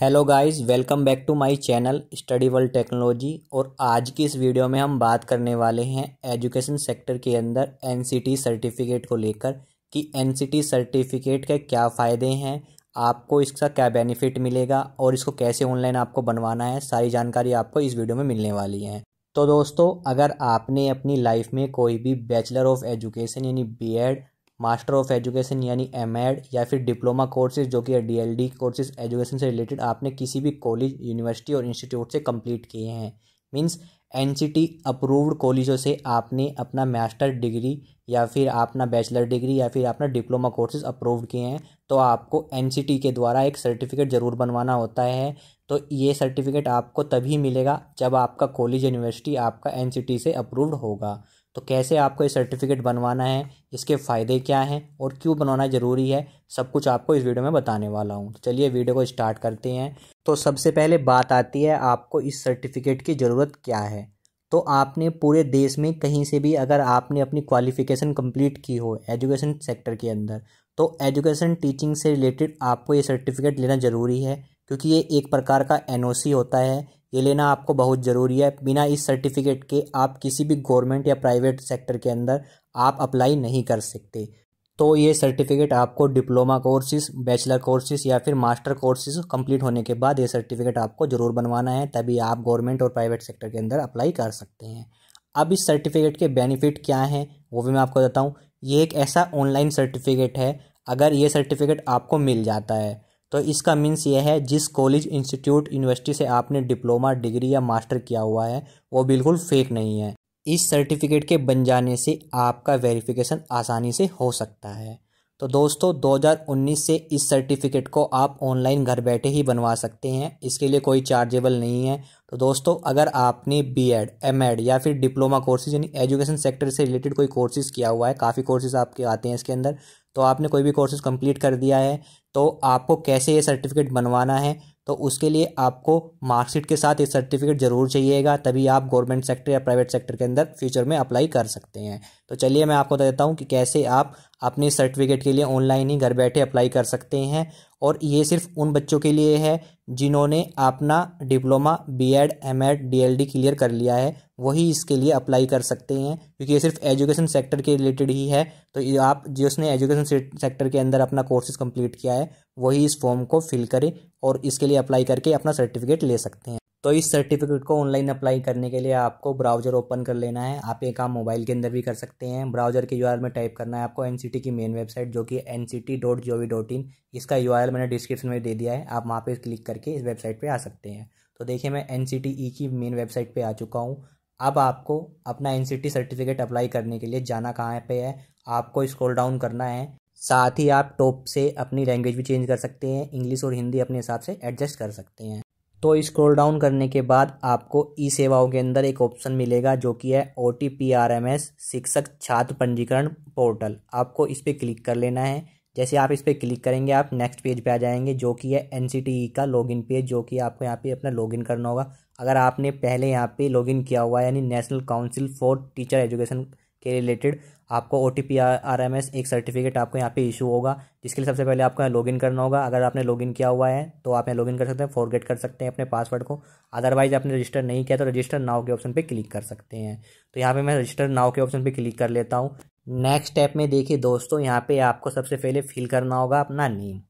hello guys welcome back to my channel study world technology और आज की इस वीडियो में हम बात करने वाले हैं एजुकेशन सेक्टर के अंदर एनसीटी सर्टिफिकेट को लेकर कि एनसीटी सर्टिफिकेट के क्या फ़ायदे हैं आपको इसका क्या बेनिफिट मिलेगा और इसको कैसे ऑनलाइन आपको बनवाना है सारी जानकारी आपको इस वीडियो में मिलने वाली है तो दोस्तों अगर आपने अपनी लाइफ में कोई भी बैचलर ऑफ एजुकेशन यानी बी मास्टर ऑफ एजुकेशन यानी एम या फिर डिप्लोमा कोर्सेज जो कि D L D courses education से रिलेटेड आपने किसी भी कॉलेज यूनिवर्सिटी और इंस्टीट्यूट से कंप्लीट किए हैं मीन्स एन अप्रूव्ड कॉलेजों से आपने अपना मास्टर डिग्री या फिर अपना बैचलर डिग्री या फिर अपना डिप्लोमा कोर्सेज अप्रूव्ड किए हैं तो आपको एन के द्वारा एक सर्टिफिकेट ज़रूर बनवाना होता है तो ये सर्टिफिकेट आपको तभी मिलेगा जब आपका कॉलेज यूनिवर्सिटी आपका एन से अप्रूव्ड होगा तो कैसे आपको ये सर्टिफिकेट बनवाना है इसके फ़ायदे क्या हैं और क्यों बनवाना ज़रूरी है सब कुछ आपको इस वीडियो में बताने वाला हूँ तो चलिए वीडियो को स्टार्ट करते हैं तो सबसे पहले बात आती है आपको इस सर्टिफिकेट की ज़रूरत क्या है तो आपने पूरे देश में कहीं से भी अगर आपने अपनी क्वालिफ़िकेशन कंप्लीट की हो एजुकेशन सेक्टर के अंदर तो एजुकेशन टीचिंग से रिलेटेड आपको ये सर्टिफिकेट लेना ज़रूरी है क्योंकि ये एक प्रकार का एन होता है ये लेना आपको बहुत ज़रूरी है बिना इस सर्टिफिकेट के आप किसी भी गवर्नमेंट या प्राइवेट सेक्टर के अंदर आप अप्लाई नहीं कर सकते तो ये सर्टिफिकेट आपको डिप्लोमा कोर्सेज बैचलर कोर्सेज या फिर मास्टर कोर्सेज कंप्लीट होने के बाद ये सर्टिफिकेट आपको ज़रूर बनवाना है तभी आप गवर्नमेंट और प्राइवेट सेक्टर के अंदर अप्लाई कर सकते हैं अब इस सर्टिफिकेट के बेनिफिट क्या हैं वो भी मैं आपको बताऊँ ये एक ऐसा ऑनलाइन सर्टिफिकेट है अगर ये सर्टिफिकेट आपको मिल जाता है तो इसका मीन्स ये है जिस कॉलेज इंस्टीट्यूट यूनिवर्सिटी से आपने डिप्लोमा डिग्री या मास्टर किया हुआ है वो बिल्कुल फेक नहीं है इस सर्टिफिकेट के बन जाने से आपका वेरिफिकेशन आसानी से हो सकता है तो दोस्तों 2019 से इस सर्टिफिकेट को आप ऑनलाइन घर बैठे ही बनवा सकते हैं इसके लिए कोई चार्जेबल नहीं है तो दोस्तों अगर आपने बी एड एम एड या फिर डिप्लोमा कोर्सेज यानी एजुकेशन सेक्टर से रिलेटेड कोई कोर्सेज़ किया हुआ है काफ़ी कोर्सेज आपके आते हैं इसके अंदर तो आपने कोई भी कोर्सेज कंप्लीट कर दिया है तो आपको कैसे ये सर्टिफिकेट बनवाना है तो उसके लिए आपको मार्कशीट के साथ ये सर्टिफिकेट ज़रूर चाहिएगा तभी आप गवर्नमेंट सेक्टर या प्राइवेट सेक्टर के अंदर फ्यूचर में अप्लाई कर सकते हैं तो चलिए मैं आपको बता देता हूँ कि कैसे आप अपने सर्टिफिकेट के लिए ऑनलाइन ही घर बैठे अप्लाई कर सकते हैं और ये सिर्फ उन बच्चों के लिए है जिन्होंने अपना diploma B Ed M Ed D L D clear कर लिया है वही इसके लिए अप्लाई कर सकते हैं क्योंकि ये सिर्फ एजुकेशन सेक्टर के रिलेटेड ही है तो आप जिसने एजुकेशन सेक्टर के अंदर अपना कोर्सेज कम्प्लीट किया है है वही इस फॉर्म को फिल करें और इसके लिए अप्लाई करके अपना सर्टिफिकेट ले सकते हैं तो इस सर्टिफिकेट को ऑनलाइन अप्लाई करने के लिए आपको ब्राउज़र ओपन कर लेना है आप ये काम मोबाइल के अंदर भी कर सकते हैं ब्राउज़र के यूआरएल में टाइप करना है आपको एनसीटी की मेन वेबसाइट जो कि एन सी इसका यूआरएल मैंने डिस्क्रिप्शन में दे दिया है आप वहाँ पर क्लिक करके इस वेबसाइट पर आ सकते हैं तो देखिए मैं एन सी e की मेन वेबसाइट पर आ चुका हूँ अब आपको अपना एन सर्टिफिकेट अप्लाई करने के लिए जाना कहाँ पर है आपको स्क्रोल डाउन करना है साथ ही आप टॉप से अपनी लैंग्वेज भी चेंज कर सकते हैं इंग्लिश और हिंदी अपने हिसाब से एडजस्ट कर सकते हैं तो स्क्रॉल डाउन करने के बाद आपको ई सेवाओं के अंदर एक ऑप्शन मिलेगा जो कि है O T P R M S शिक्षक छात्र पंजीकरण पोर्टल आपको इस पर क्लिक कर लेना है जैसे आप इस पर क्लिक करेंगे आप नेक्स्ट पेज पे आ जाएंगे जो कि है एन सी टी ई का लॉगिन पेज जो कि आपको यहाँ पे अपना लॉगिन करना होगा अगर आपने पहले यहाँ पे लॉगिन किया हुआ है यानी national council for teacher education के रिलेटेड आपको O T P R M S एक सर्टिफिकेट आपको यहाँ पे इशू होगा जिसके लिए सबसे पहले आपको यहाँ लॉगिन करना होगा अगर आपने लॉगिन किया हुआ है तो आप यहाँ लॉगिन कर सकते हैं फॉरगेट कर सकते हैं अपने पासवर्ड को अदरवाइज आपने रजिस्टर नहीं किया तो रजिस्टर नाव के ऑप्शन पर क्लिक कर सकते हैं तो यहाँ पर मैं रजिस्टर नाव के ऑप्शन पर क्लिक कर लेता हूँ नेक्स्ट स्टेप में देखिए दोस्तों यहाँ पे आपको सबसे पहले फिल करना होगा अपना नेम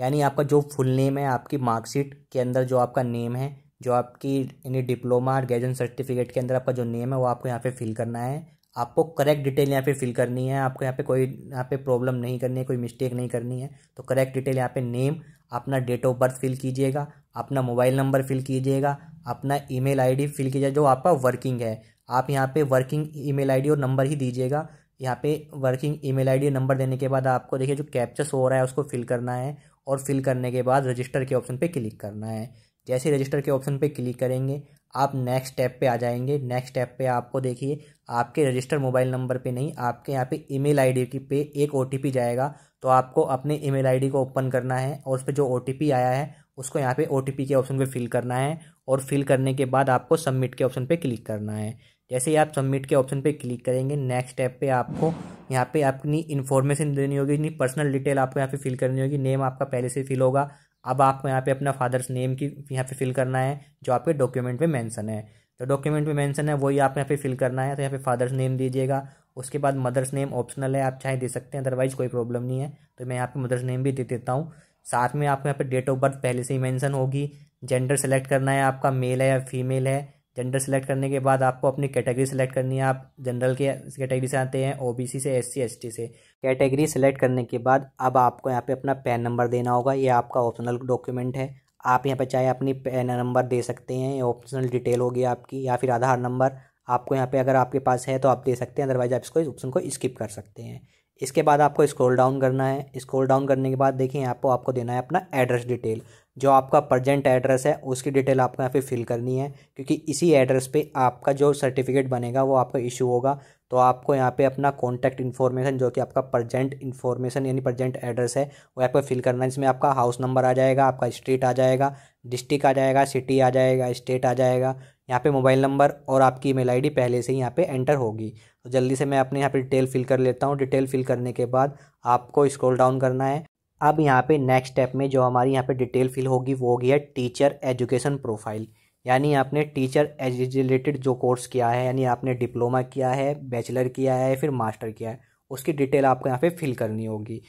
यानी आपका जो फुल नेम है आपकी मार्कशीट के अंदर जो आपका नेम है जो आपकी यानी डिप्लोमा और ग्रेजुएशन सर्टिफिकेट के अंदर आपका जो नेम है वो आपको यहाँ पे फिल करना है आपको करेक्ट डिटेल यहाँ पे फिल करनी है आपको यहाँ पे कोई यहाँ पे प्रॉब्लम नहीं करनी है कोई मिस्टेक नहीं करनी है तो करेक्ट डिटेल यहाँ पे नेम अपना डेट ऑफ बर्थ फिल कीजिएगा अपना मोबाइल नंबर फिल कीजिएगा अपना ईमेल आईडी फिल कीजिएगा जो आपका वर्किंग है आप यहाँ पे वर्किंग ईमेल आईडी और नंबर ही दीजिएगा यहाँ पे वर्किंग ईमेल आईडी नंबर देने के बाद आपको देखिए जो कैप्चर्स हो रहा है उसको फिल करना है और फिल करने के बाद रजिस्टर के ऑप्शन पे क्लिक करना है जैसे रजिस्टर के ऑप्शन पे क्लिक करेंगे आप नेक्स्ट स्टेप पे आ जाएंगे नेक्स्ट स्टेप पे आपको देखिए आपके रजिस्टर मोबाइल नंबर पे नहीं आपके यहाँ पे ईमेल आईडी की पे एक ओ जाएगा तो आपको अपने ईमेल आईडी को ओपन करना है और उस पर जो ओ आया है उसको यहाँ पे ओ के ऑप्शन पे फिल करना है और फिल करने के बाद आपको सबमिट के ऑप्शन पे क्लिक करना है जैसे ही आप सबमिट के ऑप्शन पे क्लिक करेंगे नेक्स्ट स्टेप पे आपको यहाँ पे अपनी इन्फॉर्मेशन देनी होगी अपनी पर्सनल डिटेल आपको यहाँ पे फिल करनी होगी नेम आपका पहले से फिल होगा अब आपको यहाँ पे अपना फादर्स नेम की यहाँ पे फिल करना है जो आपके डॉक्यूमेंट में मेंशन है तो डॉक्यूमेंट में मेंशन है वही आप यहाँ पे फिल करना है तो यहाँ पे फादर्स नेम दीजिएगा उसके बाद मदर्स नेम ऑप्शनल है आप चाहे दे सकते हैं अदरवाइज कोई प्रॉब्लम नहीं है तो मैं यहाँ पे मदर्स नेम भी दे देता हूँ साथ में आपको यहाँ पे डेट ऑफ बर्थ पहले से ही मैंसन होगी जेंडर सेलेक्ट करना है आपका मेल है या फीमेल है जेंडर सेलेक्ट करने के बाद आपको अपनी कैटेगरी सेलेक्ट करनी है आप जनरल के कैटेगरी से आते हैं ओबीसी से एससी एसटी से कैटेगरी सेलेक्ट करने के बाद अब आपको यहाँ पे अपना पैन नंबर देना होगा ये आपका ऑप्शनल डॉक्यूमेंट है आप यहाँ पे चाहे अपनी पैन नंबर दे सकते हैं ये ऑप्शनल डिटेल होगी आपकी या फिर आधार नंबर आपको यहाँ पे अगर आपके पास है तो आप दे सकते हैं अदरवाइज आप इसको इस ऑप्शन को स्किप कर सकते हैं इसके बाद आपको स्क्रॉल डाउन करना है स्क्रॉल डाउन करने के बाद देखिए यहाँ पर आपको देना है अपना एड्रेस डिटेल जो आपका प्रजेंट एड्रेस है उसकी डिटेल आपको यहाँ पे फिल करनी है क्योंकि इसी एड्रेस पे आपका जो सर्टिफिकेट बनेगा वो आपका इशू होगा तो आपको यहाँ पे अपना कॉन्टैक्ट इन्फॉर्मेशन जो कि आपका प्रजेंट इन्फॉर्मेशन यानी प्रजेंट एड्रेस है वो यहाँ पर फिल करना है जिसमें आपका हाउस नंबर आ जाएगा आपका स्ट्रीट आ जाएगा डिस्ट्रिक्ट आ जाएगा सिटी आ जाएगा स्टेट आ जाएगा यहाँ पे मोबाइल नंबर और आपकी ईमेल आईडी पहले से ही यहाँ पे एंटर होगी तो जल्दी से मैं अपने यहाँ पे डिटेल फिल कर लेता हूँ डिटेल फिल करने के बाद आपको स्क्रॉल डाउन करना है अब यहाँ पे नेक्स्ट स्टेप में जो हमारी यहाँ पे डिटेल फिल होगी वो होगी है टीचर एजुकेशन प्रोफाइल यानी आपने टीचर एज रिलेटेड जो कोर्स किया है यानी आपने डिप्लोमा किया है बैचलर किया है फिर मास्टर किया है उसकी डिटेल आपको यहाँ पे फिल करनी होगी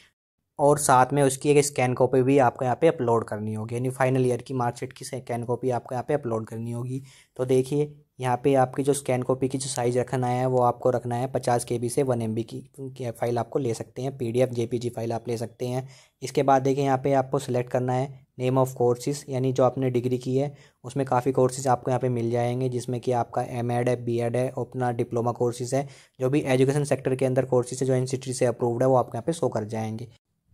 और साथ में उसकी एक स्कैन कॉपी भी आपको यहाँ पे अपलोड करनी होगी यानी फाइनल ईयर की मार्कशीट की स्कैन कॉपी आपको यहाँ पे अपलोड करनी होगी तो देखिए यहाँ पे आपकी जो स्कैन कॉपी की जो साइज़ रखना है वो आपको रखना है पचास के बी से वन एम बी की फाइल आपको ले सकते हैं P D F J P G file आप ले सकते हैं इसके बाद देखिए यहाँ पे आपको सिलेक्ट करना है नेम ऑफ़ कोर्सेज यानी जो आपने डिग्री की है उसमें काफ़ी कोर्सेज आपको यहाँ पे मिल जाएंगे जिसमें कि आपका एम एड है बी एड है अपना डिप्लोमा कोर्सेज है जो भी एजुकेशन सेक्टर के अंदर कोर्सेज है जो इंस्टीट्यूट से अप्रूव्ड है वो आपके यहाँ पे शो कर जाएंगे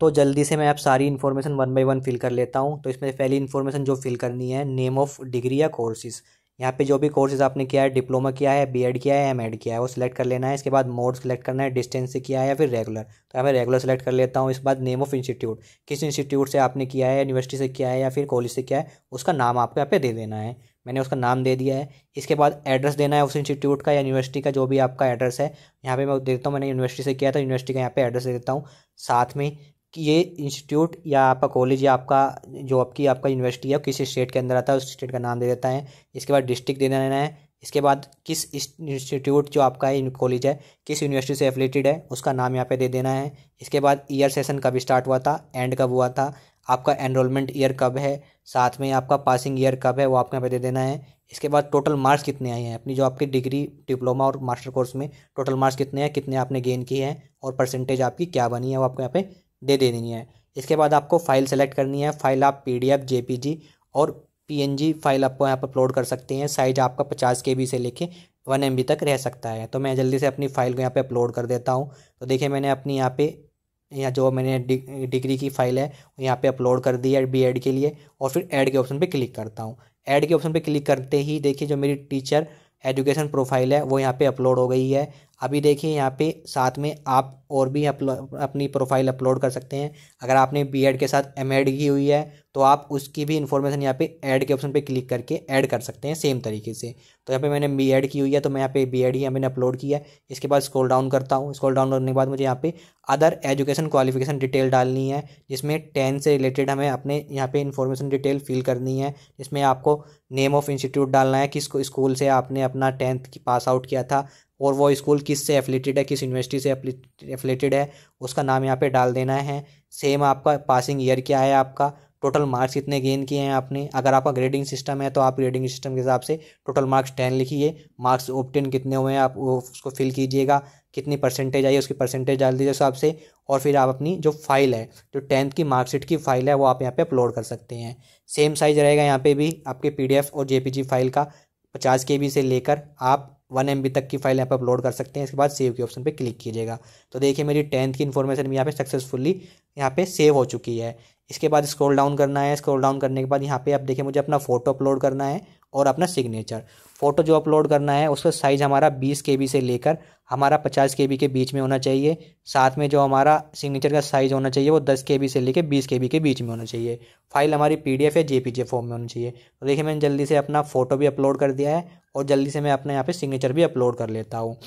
तो जल्दी से मैं आप सारी information one by one fill कर लेता हूँ तो इसमें पहली इन्फॉर्मेशन जो फिल करनी है नेम ऑफ डिग्री या कोर्सेज़ यहाँ पे जो भी कोर्सेज आपने किया है डिप्लोमा किया है बीएड किया है एमएड किया है वो सिलेक्ट कर लेना है इसके बाद मोड सेलेक्ट करना है डिस्टेंस से किया है या फिर रेगुलर तो यहाँ पर रेगुलर सेलेक्ट कर लेता हूँ इसके बाद नेम ऑफ इंस्टीट्यूट किस इंस्टीट्यूट से आपने किया है यूनिवर्सिटी से किया है या फिर कॉलेज से किया है उसका नाम आपको यहाँ पे दे देना है मैंने उसका नाम दे दिया है इसके बाद एड्रेस देना है उस इंस्टीट्यूट का या यूनिवर्सिटी का जो भी आपका एड्रेस है यहाँ पे मैं देता हूँ मैंने यूनिवर्सिटी से किया तो यूनिवर्सिटी का यहाँ पे एड्रेस दे देता हूँ साथ में कि ये इंस्टीट्यूट या आपका कॉलेज या आपका जो आपकी आपका यूनिवर्सिटी है किस स्टेट के अंदर आता है उस स्टेट का नाम दे देता है इसके बाद डिस्ट्रिक्ट दे देना है इसके बाद किस इंस्टीट्यूट जो आपका है कॉलेज है किस यूनिवर्सिटी से एफिलेटेड है उसका नाम यहाँ पे दे देना है इसके बाद ईयर सेशन कब स्टार्ट हुआ था एंड कब हुआ था आपका एनरोलमेंट ईयर कब है साथ में आपका पासिंग ईयर कब है वो आपको यहाँ पे दे देना है इसके बाद टोटल मार्क्स कितने आए हैं अपनी जो आपकी डिग्री डिप्लोमा और मास्टर कोर्स में टोटल मार्क्स कितने हैं कितने आपने गेन किए हैं और परसेंटेज आपकी क्या बनी है वो आपको यहाँ पे दे देनी है इसके बाद आपको फाइल सेलेक्ट करनी है फाइल आप पी डी और जी फाइल आपको यहाँ पर अपलोड कर सकते हैं साइज आपका पचास के से लेके वन एम तक रह सकता है तो मैं जल्दी से अपनी फाइल को यहाँ पे अपलोड कर देता हूँ तो देखिए मैंने अपनी यहाँ पे यहाँ जो मैंने डिग्री की फाइल है यहाँ पे अपलोड कर दी है बी एड के लिए और फिर ऐड के ऑप्शन पे क्लिक करता हूँ ऐड के ऑप्शन पे क्लिक करते ही देखिए जो मेरी टीचर एजुकेशन प्रोफाइल है वो यहाँ पे अपलोड हो गई है अभी देखिए यहाँ पे साथ में आप और भी अपनी प्रोफाइल अपलोड कर सकते हैं अगर आपने बी के साथ एम की हुई है तो आप उसकी भी इन्फॉर्मेशन यहाँ पे ऐड के ऑप्शन पे क्लिक करके ऐड कर सकते हैं सेम तरीके से तो यहाँ पे मैंने बी एड की हुई है तो मैं यहाँ पे बी एड ही मैंने अपलोड किया है इसके बाद स्कोल डाउन करता हूँ स्कोल डाउन करने के बाद मुझे यहाँ पे अदर एजुकेशन क्वालिफिकेशन डिटेल डालनी है जिसमें टेन से रिलेटेड हमें अपने यहाँ पे इन्फॉर्मेशन डिटेल फिल करनी है जिसमें आपको नेम ऑफ इंस्टीट्यूट डालना है किस स्कूल से आपने अपना टेंथ पास आउट किया था और वो स्कूल किस से एफिलेटेड है किस यूनिवर्सिटी से एफिलेटेड है उसका नाम यहाँ पे डाल देना है सेम आपका पासिंग ईयर क्या है आपका टोटल मार्क्स कितने गेन किए हैं आपने अगर आपका ग्रेडिंग सिस्टम है तो आप ग्रेडिंग सिस्टम के हिसाब से टोटल मार्क्स टेन लिखिए मार्क्स ऑप्टेन कितने हुए हैं आप उसको फिल कीजिएगा कितनी परसेंटेज आई है उसकी परसेंटेज डाल दीजिए हिसाब से और फिर आप अपनी जो फाइल है जो टेंथ की मार्कशीट की फाइल है वो आप यहाँ पे अपलोड कर सकते हैं सेम साइज रहेगा यहाँ पे भी आपके पी और जे फाइल का पचास के बी से लेकर आप वन एम तक की फाइल यहाँ पर अपलोड कर सकते हैं इसके बाद सेव के ऑप्शन पर क्लिक कीजिएगा तो देखिए मेरी टेंथ की इन्फॉर्मेशन भी यहाँ पे सक्सेसफुली यहाँ पे सेव हो चुकी है इसके बाद स्क्रॉल डाउन करना है स्क्रॉल डाउन करने के बाद यहाँ पे आप देखिए मुझे अपना फोटो अपलोड करना है और अपना सिग्नेचर फोटो जो अपलोड करना है उसका साइज़ हमारा बीस के से लेकर हमारा पचास के के बीच में होना चाहिए साथ में जो हमारा सिग्नेचर का साइज़ होना चाहिए वो दस के से लेकर बीस के के बीच में होना चाहिए फाइल हमारी पी या जे फॉर्म में होनी चाहिए तो देखिए मैंने जल्दी से अपना फ़ोटो भी अपलोड कर दिया है और जल्दी से मैं अपने यहाँ पर सिग्नेचर भी अपलोड कर लेता हूँ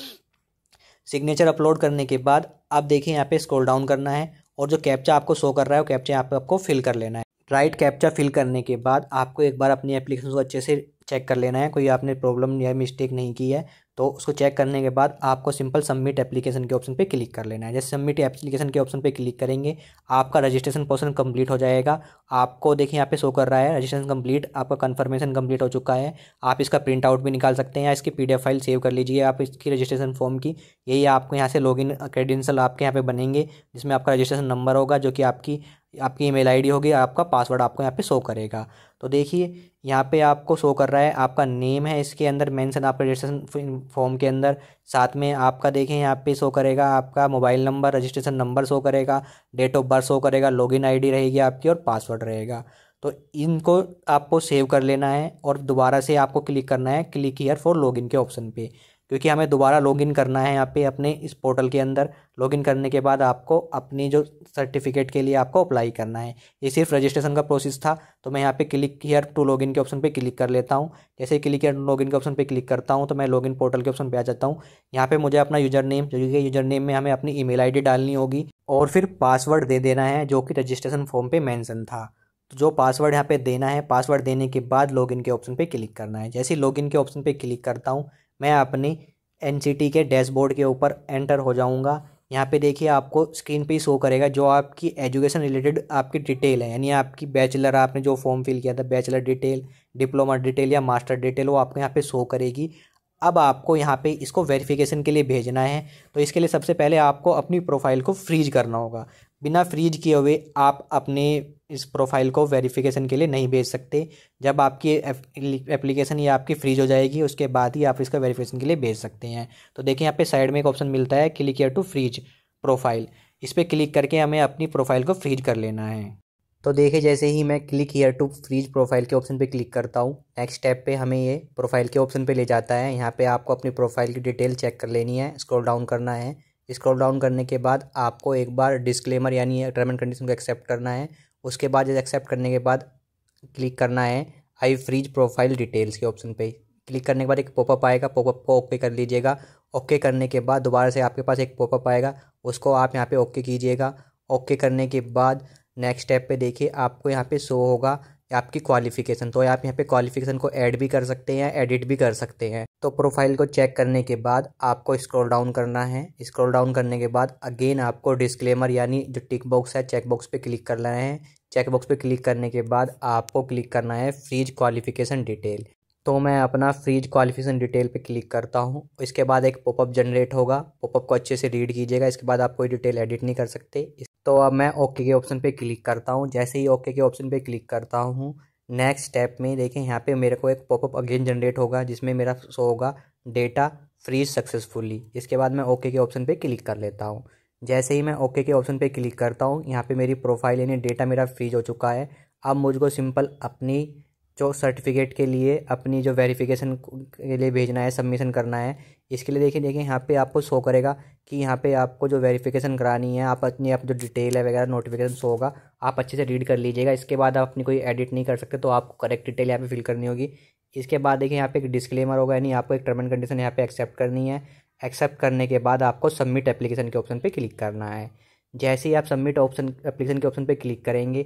सिग्नेचर अपलोड करने के बाद आप देखिए यहाँ पे स्क्रॉल डाउन करना है और जो कैप्चा आपको शो कर रहा है वो कैप्चा यहाँ पे आपको फिल कर लेना है राइट कैप्चा फिल करने के बाद आपको एक बार अपनी एप्लीकेशन को अच्छे से चेक कर लेना है कोई आपने प्रॉब्लम या मिस्टेक नहीं की है तो उसको चेक करने के बाद आपको सिंपल सबमिट एप्लीकेशन के ऑप्शन पे क्लिक कर लेना है जैसे सबमिट एप्लीकेशन के ऑप्शन पे क्लिक करेंगे आपका रजिस्ट्रेशन प्रोसेस कंप्लीट हो जाएगा आपको देखिए यहाँ पे शो कर रहा है रजिस्ट्रेशन कंप्लीट आपका कंफर्मेशन कंप्लीट हो चुका है आप इसका प्रिंट आउट भी निकाल सकते हैं या इसकी पी फाइल सेव कर लीजिए आप इसकी रजिस्ट्रेशन फॉर्म की यही आपको यहाँ से लॉग इन आपके यहाँ पर बनेंगे जिसमें आपका रजिस्ट्रेशन नंबर होगा जो कि आपकी आपकी ईमेल आईडी होगी आपका पासवर्ड आपको यहाँ पे शो करेगा तो देखिए यहाँ पे आपको शो कर रहा है आपका नेम है इसके अंदर मेंशन आपका रजिस्ट्रेशन फॉर्म के अंदर साथ में आपका देखें यहाँ पे शो करेगा आपका mobile number registration number show करेगा डेट ऑफ बर्थ शो करेगा लॉगिन आईडी रहेगी आपकी और पासवर्ड रहेगा तो इनको आपको सेव कर लेना है और दोबारा से आपको क्लिक करना है क्लिक हीयर फॉर लॉगिन के ऑप्शन पे क्योंकि हमें दोबारा लॉगिन करना है यहाँ पे अपने इस पोर्टल के अंदर लॉगिन करने के बाद आपको अपनी जो सर्टिफिकेट के लिए आपको अप्लाई करना है ये सिर्फ रजिस्ट्रेशन का प्रोसेस था तो मैं यहाँ पे क्लिक हियर टू लॉगिन के ऑप्शन पे क्लिक कर लेता हूँ जैसे क्लिक हियर लॉगिन के ऑप्शन पे क्लिक करता हूँ तो मैं लॉगिन पोर्टल के ऑप्शन पर आ जाता हूँ यहाँ पे मुझे अपना यूजर नेम जो कि यूजर नेम में हमें अपनी ई मेल डालनी होगी और फिर पासवर्ड दे देना है जो कि रजिस्ट्रेशन फॉर्म पर मैंसन था तो जो पासवर्ड यहाँ पे देना है पासवर्ड देने के बाद लॉगिन के ऑप्शन पर क्लिक करना है जैसे ही लॉगिन के ऑप्शन पर क्लिक करता हूँ मैं अपनी एन के डैशबोर्ड के ऊपर एंटर हो जाऊँगा यहाँ पे देखिए आपको स्क्रीन पे ही शो करेगा जो आपकी एजुकेशन रिलेटेड आपकी डिटेल है यानी आपकी बैचलर आपने जो फॉर्म फिल किया था बैचलर डिटेल डिप्लोमा डिटेल या मास्टर डिटेल वो आपको यहाँ पे शो करेगी अब आपको यहाँ पे इसको वेरिफिकेशन के लिए भेजना है तो इसके लिए सबसे पहले आपको अपनी प्रोफाइल को फ्रीज करना होगा बिना फ्रीज किए हुए आप अपने इस प्रोफाइल को वेरिफिकेशन के लिए नहीं भेज सकते जब आपकी एप्लीकेशन ये आपकी फ्रीज हो जाएगी उसके बाद ही आप इसका वेरिफिकेशन के लिए भेज सकते हैं तो देखें यहाँ पे साइड में एक ऑप्शन मिलता है click here to freeze profile इस पर क्लिक करके हमें अपनी प्रोफाइल को फ्रीज कर लेना है तो देखिए जैसे ही मैं click here to freeze profile के ऑप्शन पे क्लिक करता हूँ नेक्स्ट स्टेप पे हमें ये प्रोफाइल के ऑप्शन पे ले जाता है यहाँ पे आपको अपनी प्रोफाइल की डिटेल चेक कर लेनी है स्क्रॉल डाउन करना है स्क्रॉल डाउन करने के बाद आपको एक बार डिस्क्लेमर यानी टर्म एंड कंडीशन को एक्सेप्ट करना है उसके बाद जैसे एक्सेप्ट करने के बाद क्लिक करना है आई फ्रीज प्रोफाइल डिटेल्स के ऑप्शन पे क्लिक करने के बाद एक पॉपअप आएगा पॉपअप को ओके कर लीजिएगा ओके करने के बाद दोबारा से आपके पास एक पॉपअप आएगा उसको आप यहाँ पे ओके कीजिएगा ओके करने के बाद नेक्स्ट स्टेप पे देखिए आपको यहाँ पे शो होगा आपकी क्वालिफिकेशन तो आप यहाँ पे क्वालिफिकेशन को ऐड भी कर सकते हैं एडिट भी कर सकते हैं तो प्रोफाइल को चेक करने के बाद आपको स्क्रॉल डाउन करना है स्क्रॉल डाउन करने के बाद अगेन आपको डिस्क्लेमर यानी जो टिक बॉक्स है चेक बॉक्स पे क्लिक करना है चेकबॉक्स पे क्लिक करने के बाद आपको क्लिक करना है फ्रीज क्वालिफिकेशन डिटेल तो मैं अपना फ्रीज क्वालिफिकेशन डिटेल पे क्लिक करता हूँ इसके बाद एक पॉपअप जनरेट होगा पॉपअप को अच्छे से रीड कीजिएगा इसके बाद आप कोई डिटेल एडिट नहीं कर सकते तो अब मैं ओके के ऑप्शन पे क्लिक करता हूँ जैसे ही ओके के ऑप्शन पे क्लिक करता हूँ नेक्स्ट स्टेप में देखें यहाँ पे मेरे को एक पॉपअप अगेन जनरेट होगा जिसमें मेरा शो होगा डेटा फ्रीज सक्सेसफुली इसके बाद मैं ओके के ऑप्शन पे क्लिक कर लेता हूँ जैसे ही मैं ओके के ऑप्शन पे क्लिक करता हूँ यहाँ पे मेरी प्रोफाइल यानी डेटा मेरा फ्रीज हो चुका है अब मुझको सिंपल अपनी जो सर्टिफिकेट के लिए अपनी जो वेरिफिकेशन के लिए भेजना है सबमिशन करना है इसके लिए देखिए देखिए यहाँ पे आपको शो करेगा कि यहाँ पे आपको जो वेरिफिकेशन करानी है आप अपनी आप जो डिटेल है वगैरह नोटिफिकेशन शो होगा आप अच्छे से रीड कर लीजिएगा इसके बाद आप अपनी कोई एडिट नहीं कर सकते तो आपको करेक्ट डिटेल यहाँ पे फिल करनी होगी इसके बाद देखिए यहाँ पे एक डिस्क्लेमर होगा यानी आपको एक टर्म एंड कंडीशन यहाँ पे एक्सेप्ट करनी है एक्सेप्ट करने के बाद आपको सबमिट एप्लीकेशन के ऑप्शन पे क्लिक करना है जैसे ही आप सबमिट ऑप्शन एप्लीकेशन के ऑप्शन पे क्लिक करेंगे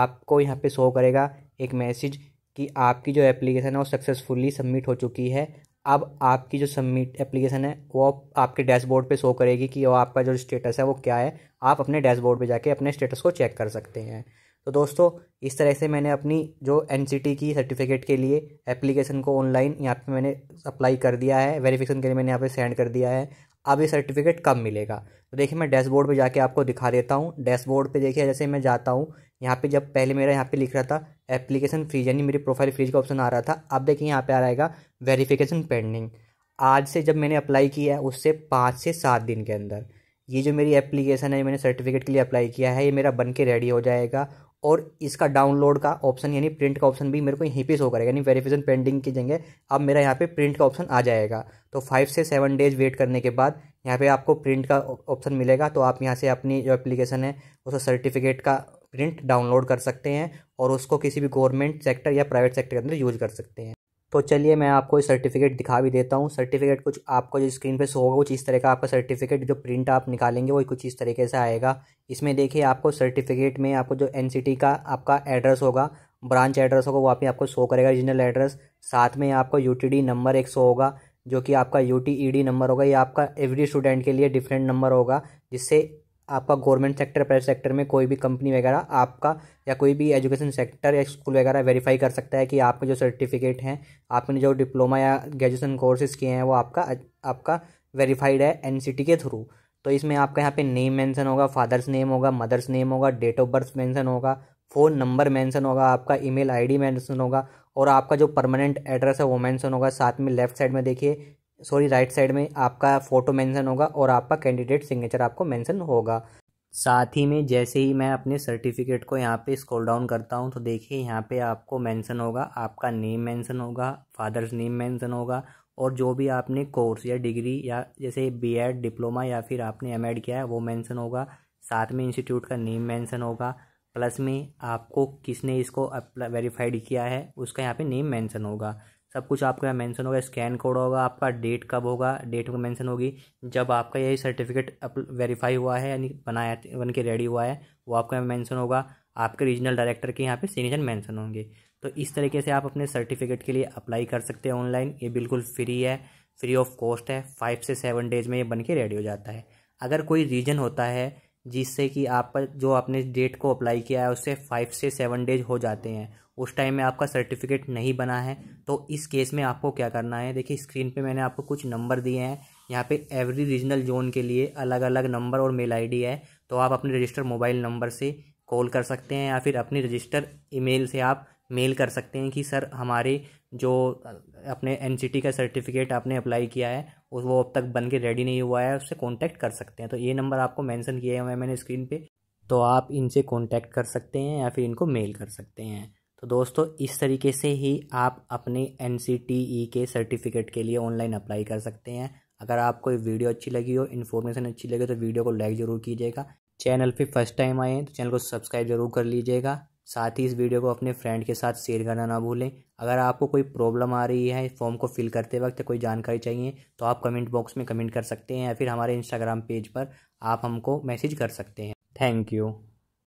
आपको यहाँ पे शो करेगा एक मैसेज कि आपकी जो एप्लीकेशन है वो सक्सेसफुली सबमिट हो चुकी है अब आपकी जो सबमिट एप्लीकेशन है वो आपके डैशबोर्ड पे शो करेगी कि वो आपका जो स्टेटस है वो क्या है आप अपने डैशबोर्ड पे जाके अपने स्टेटस को चेक कर सकते हैं तो दोस्तों इस तरह से मैंने अपनी जो एन की सर्टिफिकेट के लिए एप्लीकेशन को ऑनलाइन यहाँ पे मैंने अप्लाई कर दिया है वेरिफिकेशन के लिए मैंने यहाँ पे सेंड कर दिया है अब ये सर्टिफिकेट कब मिलेगा तो देखिए मैं डैशबोर्ड पे जाके आपको दिखा देता हूँ डैशबोर्ड पे देखिए जैसे मैं जाता हूँ यहाँ पे जब पहले मेरा यहाँ पे लिख रहा था एप्लीकेशन फ्रीज यानी मेरी प्रोफाइल फ्रीज का ऑप्शन आ रहा था अब देखिए यहाँ पे आ रहेगा वेरिफिकेशन पेंडिंग आज से जब मैंने अप्लाई किया है उससे पाँच से सात दिन के अंदर ये जो मेरी एप्लीकेशन है मैंने सर्टिफिकेट के लिए अप्लाई किया है ये मेरा बन के रेडी हो जाएगा और इसका डाउनलोड का ऑप्शन यानी प्रिंट का ऑप्शन भी मेरे को यहीं पे शो करेगा यानी वेरिफिकेशन पेंडिंग की जगह अब मेरा यहाँ पे प्रिंट का ऑप्शन आ जाएगा तो फाइव से सेवन डेज वेट करने के बाद यहाँ पे आपको प्रिंट का ऑप्शन मिलेगा तो आप यहाँ से अपनी जो एप्लीकेशन है उसका सर्टिफिकेट का प्रिंट डाउनलोड कर सकते हैं और उसको किसी भी गवर्नमेंट सेक्टर या प्राइवेट सेक्टर के अंदर यूज कर सकते हैं तो चलिए मैं आपको सर्टिफिकेट दिखा भी देता हूँ सर्टिफिकेट कुछ आपको जो स्क्रीन पे शो होगा कुछ इस तरह का आपका सर्टिफिकेट जो प्रिंट आप निकालेंगे वो कुछ इस तरीके से आएगा इसमें देखिए आपको सर्टिफिकेट में आपको जो एन का आपका एड्रेस होगा ब्रांच एड्रेस होगा वहाँ पे आपको शो करेगा रीजनल एड्रेस साथ में आपको यू नंबर एक सौ होगा जो कि आपका यू नंबर e होगा ये आपका एवरी स्टूडेंट के लिए डिफरेंट नंबर होगा जिससे आपका गवर्नमेंट सेक्टर प्राइवेट सेक्टर में कोई भी कंपनी वगैरह आपका या कोई भी एजुकेशन सेक्टर या स्कूल वगैरह वेरीफाई कर सकता है कि आपके जो सर्टिफिकेट हैं आपने जो डिप्लोमा या ग्रेजुएशन कोर्सेज किए हैं वो आपका आपका वेरीफाइड है एन के थ्रू तो इसमें आपका यहाँ पे नेम मेंशन होगा फादर्स नेम होगा मदर्स नेम होगा डेट ऑफ बर्थ मेंशन होगा फ़ोन नंबर मेंशन होगा आपका ईमेल आईडी मेंशन होगा और आपका जो परमानेंट एड्रेस है वो मेंशन होगा साथ में लेफ्ट साइड में देखिए सॉरी राइट साइड में आपका फ़ोटो मेंशन होगा और आपका कैंडिडेट सिग्नेचर आपको मेंशन होगा साथ ही में जैसे ही मैं अपने सर्टिफिकेट को यहाँ पे स्क्रॉल डाउन करता हूँ तो देखिए यहाँ पे आपको मेंशन होगा आपका नेम मेंशन होगा फादर्स नेम मेंशन होगा और जो भी आपने कोर्स या डिग्री या जैसे बी डिप्लोमा या फिर आपने एम किया है वो मैंसन होगा साथ में इंस्टीट्यूट का नेम मैंसन होगा प्लस में आपको किसने इसको वेरीफाइड किया है उसका यहाँ पर नेम मैंसन होगा सब कुछ यहाँ मेंशन होगा स्कैन कोड होगा आपका डेट कब होगा डेट में मेंशन होगी जब आपका यही सर्टिफिकेट वेरीफाई हुआ है यानी बनाया बन के रेडी हुआ है वो यहाँ मेंशन होगा आपके रीजनल डायरेक्टर के यहाँ पे सिग्नेचर मेंशन होंगे तो इस तरीके से आप अपने सर्टिफिकेट के लिए अप्लाई कर सकते हैं ऑनलाइन ये बिल्कुल फ्री है फ्री ऑफ कॉस्ट है फाइव से सेवन डेज में ये बन के रेडी हो जाता है अगर कोई रीजन होता है जिससे कि आप पर जो आपने डेट को अप्लाई किया है उससे फाइव से सेवन डेज हो जाते हैं उस टाइम में आपका सर्टिफिकेट नहीं बना है तो इस केस में आपको क्या करना है देखिए स्क्रीन पे मैंने आपको कुछ नंबर दिए हैं यहाँ पे एवरी रीजनल जोन के लिए अलग अलग नंबर और मेल आईडी है तो आप अपने रजिस्टर मोबाइल नंबर से कॉल कर सकते हैं या फिर अपने रजिस्टर ईमेल से आप मेल कर सकते हैं कि सर हमारे जो अपने एन का सर्टिफिकेट आपने अप्लाई किया है और वो अब तक बन के रेडी नहीं हुआ है उससे कॉन्टैक्ट कर सकते हैं तो ये नंबर आपको मैंसन किया हुआ है मैंने स्क्रीन पर तो आप इनसे कॉन्टैक्ट कर सकते हैं या फिर इनको मेल कर सकते हैं तो दोस्तों इस तरीके से ही आप अपने एन e के सर्टिफिकेट के लिए ऑनलाइन अप्लाई कर सकते हैं अगर आपको ये वीडियो अच्छी लगी हो इन्फॉर्मेशन अच्छी लगी हो तो वीडियो को लाइक ज़रूर कीजिएगा चैनल पे फर्स्ट टाइम आए हैं तो चैनल को सब्सक्राइब जरूर कर लीजिएगा साथ ही इस वीडियो को अपने फ्रेंड के साथ शेयर करना ना भूलें अगर आपको कोई प्रॉब्लम आ रही है फॉर्म को फिल करते वक्त कोई जानकारी चाहिए तो आप कमेंट बॉक्स में कमेंट कर सकते हैं या फिर हमारे इंस्टाग्राम पेज पर आप हमको मैसेज कर सकते हैं थैंक यू